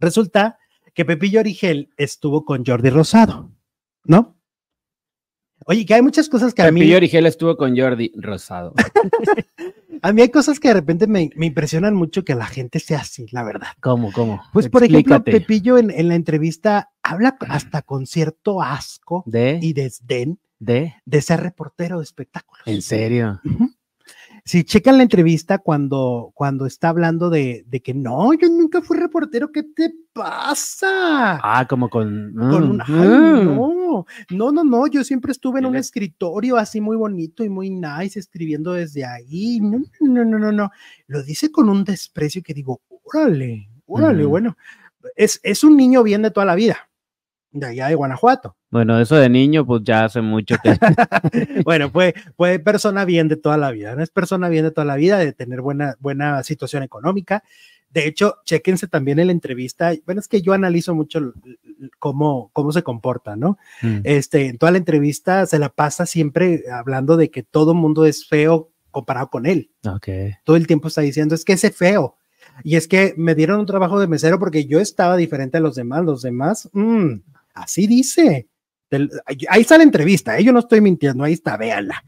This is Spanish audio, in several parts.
Resulta que Pepillo Origel estuvo con Jordi Rosado, ¿no? Oye, que hay muchas cosas que a mí. Pepillo Origel estuvo con Jordi Rosado. a mí hay cosas que de repente me, impresionan mucho que la gente sea así, la verdad. ¿Cómo, cómo? Pues, por ejemplo, Pepillo en, la entrevista habla hasta con cierto asco y desdén de? de ser reportero de espectáculos. ¿En serio? si checan la entrevista cuando, cuando está hablando de, de, que no, yo nunca fui reportero, ¿qué te pasa? Ah, como con... Mm, mm". no, no, no, no, yo siempre estuve en un escritorio así muy bonito y muy nice, escribiendo desde ahí. No, no, no, no, no. Lo dice con un desprecio que digo, órale, órale, mm. bueno, es, es un niño bien de toda la vida de allá de Guanajuato. Bueno, eso de niño, pues ya hace mucho que. bueno, pues fue persona bien de toda la vida, no es persona bien de toda la vida, de tener buena, buena situación económica. De hecho, chéquense también en la entrevista. Bueno, es que yo analizo mucho cómo, cómo se comporta, ¿no? Mm. Este, en toda la entrevista se la pasa siempre hablando de que todo mundo es feo comparado con él. Okay. Todo el tiempo está diciendo, es que ese feo. Y es que me dieron un trabajo de mesero porque yo estaba diferente a los demás. Los demás, mmm, Así dice. Ahí está la entrevista, ¿eh? yo no estoy mintiendo, ahí está, véanla.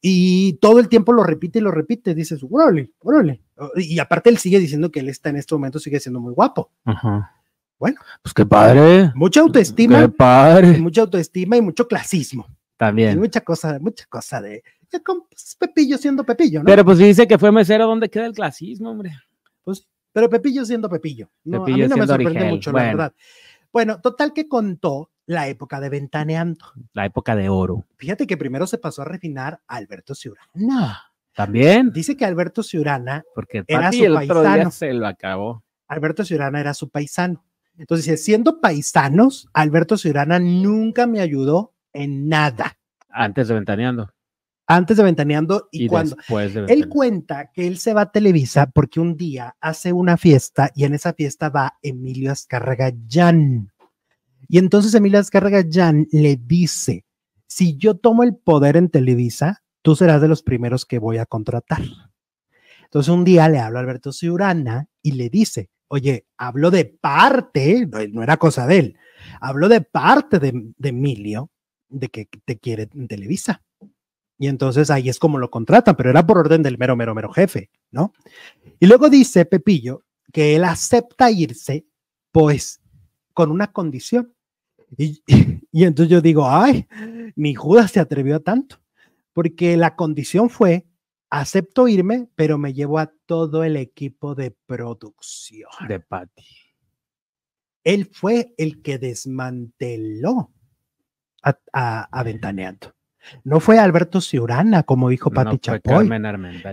Y todo el tiempo lo repite y lo repite, dices, órale, órale. Y aparte él sigue diciendo que él está en este momento, sigue siendo muy guapo. Bueno. Pues qué padre. Mucha autoestima. Qué padre. Mucha autoestima y mucho clasismo. También. Y mucha cosa, mucha cosa de, pues, Pepillo siendo Pepillo, ¿no? Pero pues dice que fue mesero, ¿dónde queda el clasismo, hombre? Pues, pero Pepillo siendo Pepillo. No, a mí no me sorprende mucho, la verdad. Bueno, total que contó la época de ventaneando. La época de oro. Fíjate que primero se pasó a refinar a Alberto Ciurana. También. Dice que Alberto Ciurana Porque era su paisano. se lo acabó. Alberto Ciurana era su paisano. Entonces, siendo paisanos, Alberto Ciurana nunca me ayudó en nada. Antes de ventaneando. Antes de Ventaneando y, cuando. Él cuenta que él se va a Televisa porque un día hace una fiesta y en esa fiesta va Emilio Azcárraga Jan. Y entonces Emilio Azcárraga Jan le dice: Si yo tomo el poder en Televisa, tú serás de los primeros que voy a contratar. Entonces un día le habla Alberto Ciurana y le dice: Oye, hablo de parte, no era cosa de él, hablo de parte de, de Emilio, de que te quiere en Televisa. Y entonces ahí es como lo contratan, pero era por orden del mero, mero, mero jefe, ¿no? Y luego dice Pepillo que él acepta irse, pues, con una condición. Y, entonces yo digo, ay, mi Judas se atrevió a tanto, porque la condición fue, acepto irme, pero me llevo a todo el equipo de producción. De Patty. Él fue el que desmanteló a, a Ventaneando. No fue Alberto Ciurana, como dijo Pati no Chapoy.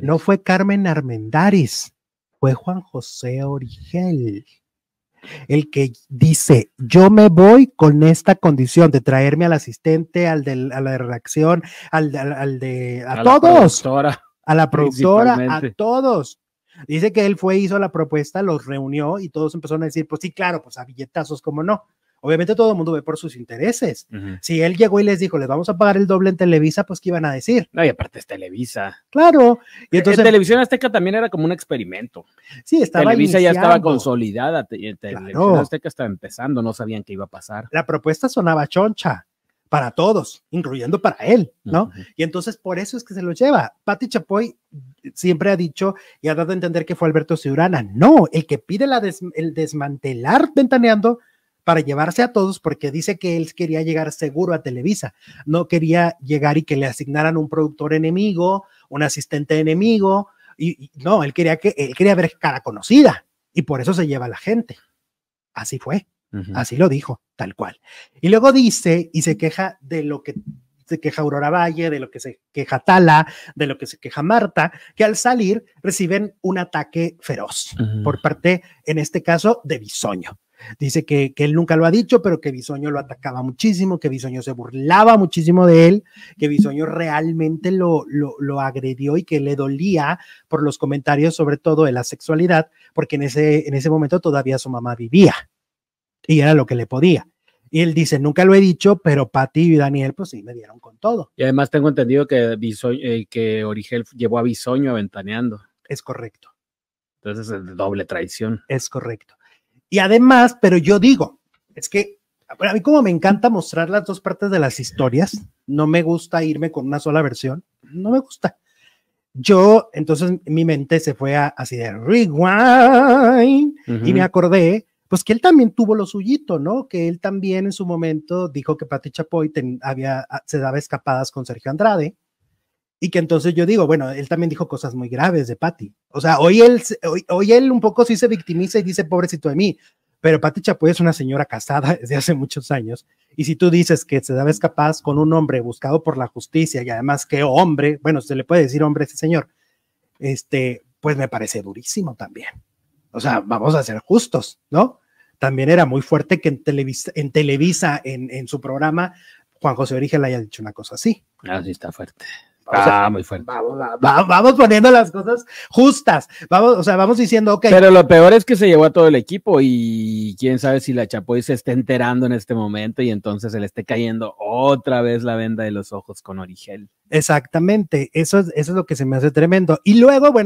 no fue Carmen Armendáriz. Fue Juan José Origel. El que dice, yo me voy con esta condición de traerme al asistente, al de a la redacción, al, de... A, todos. a la productora, a todos. Dice que él fue, hizo la propuesta, los reunió y todos empezaron a decir, pues sí, claro, pues a billetazos, como no. Obviamente todo el mundo ve por sus intereses. Si él llegó y les dijo, les vamos a pagar el doble en Televisa, pues ¿qué iban a decir? No, y aparte es Televisa. Claro. Y eh, entonces... Televisión Azteca también era como un experimento. Sí, estaba Televisa ya estaba consolidada. Eh, Televisión Azteca estaba empezando, no sabían qué iba a pasar. La propuesta sonaba choncha para todos, incluyendo para él, ¿no? Y entonces por eso es que se lo lleva. Patti Chapoy siempre ha dicho y ha dado a entender que fue Alberto Ciurana. No, el que pide la el desmantelar ventaneando para llevarse a todos porque dice que él quería llegar seguro a Televisa, no quería llegar y que le asignaran un productor enemigo, un asistente enemigo, y, no, él quería que él quería ver cara conocida y por eso se lleva a la gente. Así fue, así lo dijo, tal cual. Y luego dice y se queja de lo que se queja Aurora Valle, de lo que se queja Tala, de lo que se queja Marta, que al salir reciben un ataque feroz por parte, en este caso, de Bisoño. Dice que, él nunca lo ha dicho, pero que Bisoño lo atacaba muchísimo, que Bisoño se burlaba muchísimo de él, que Bisoño realmente lo, lo, agredió y que le dolía por los comentarios, sobre todo de la sexualidad, porque en ese, en ese momento todavía su mamá vivía y era lo que le podía. Y él dice, nunca lo he dicho, pero Pati y Daniel, pues sí, me dieron con todo. Y además tengo entendido que, Bisoño, eh, que Origel llevó a Bisoño aventaneando. Es correcto. Entonces es doble traición. Es correcto. Y además, pero yo digo, es que a mí como me encanta mostrar las dos partes de las historias, no me gusta irme con una sola versión, no me gusta. Yo, entonces mi mente se fue a, así de rewind y me acordé, pues que él también tuvo lo suyito, ¿no? Que él también en su momento dijo que Pati Chapoy había, ah, se daba escapadas con Sergio Andrade y que entonces yo digo, bueno, él también dijo cosas muy graves de Patty. O sea, hoy él, hoy, él un poco sí se victimiza y dice, pobrecito de mí. Pero Patty Chapoy es una señora casada desde hace muchos años. Y si tú dices que se daba capaz con un hombre buscado por la justicia y además qué hombre, bueno, se le puede decir hombre a ese señor, este, pues me parece durísimo también. O sea, vamos a ser justos, ¿no? También era muy fuerte que en Televisa, en, Televisa, en, su programa, Juan José Origen le haya dicho una cosa así. Ah, sí, está fuerte. Ah, muy fuerte. Vamos, poniendo las cosas justas. Vamos, o sea, vamos diciendo, ok. Pero lo peor es que se llevó a todo el equipo y quién sabe si la Chapoy se está enterando en este momento y entonces se le esté cayendo otra vez la venda de los ojos con Origel. Exactamente. Eso, eso es lo que se me hace tremendo. Y luego, bueno.